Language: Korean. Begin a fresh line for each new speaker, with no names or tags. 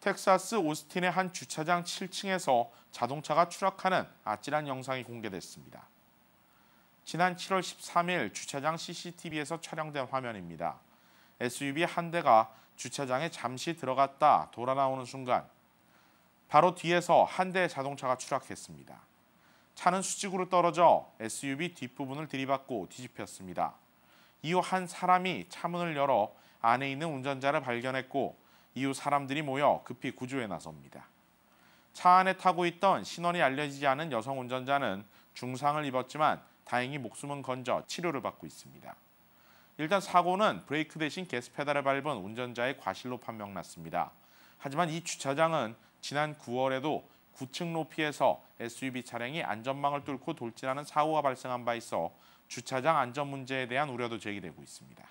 텍사스 오스틴의 한 주차장 7층에서 자동차가 추락하는 아찔한 영상이 공개됐습니다. 지난 7월 13일 주차장 CCTV에서 촬영된 화면입니다. SUV 한 대가 주차장에 잠시 들어갔다 돌아 나오는 순간 바로 뒤에서 한 대의 자동차가 추락했습니다. 차는 수직으로 떨어져 SUV 뒷부분을 들이받고 뒤집혔습니다. 이후 한 사람이 차문을 열어 안에 있는 운전자를 발견했고 이후 사람들이 모여 급히 구조에 나섭니다. 차 안에 타고 있던 신원이 알려지지 않은 여성 운전자는 중상을 입었지만 다행히 목숨은 건져 치료를 받고 있습니다. 일단 사고는 브레이크 대신 게스 페달을 밟은 운전자의 과실로 판명났습니다. 하지만 이 주차장은 지난 9월에도 9층 높이에서 SUV 차량이 안전망을 뚫고 돌진하는 사고가 발생한 바 있어 주차장 안전 문제에 대한 우려도 제기되고 있습니다.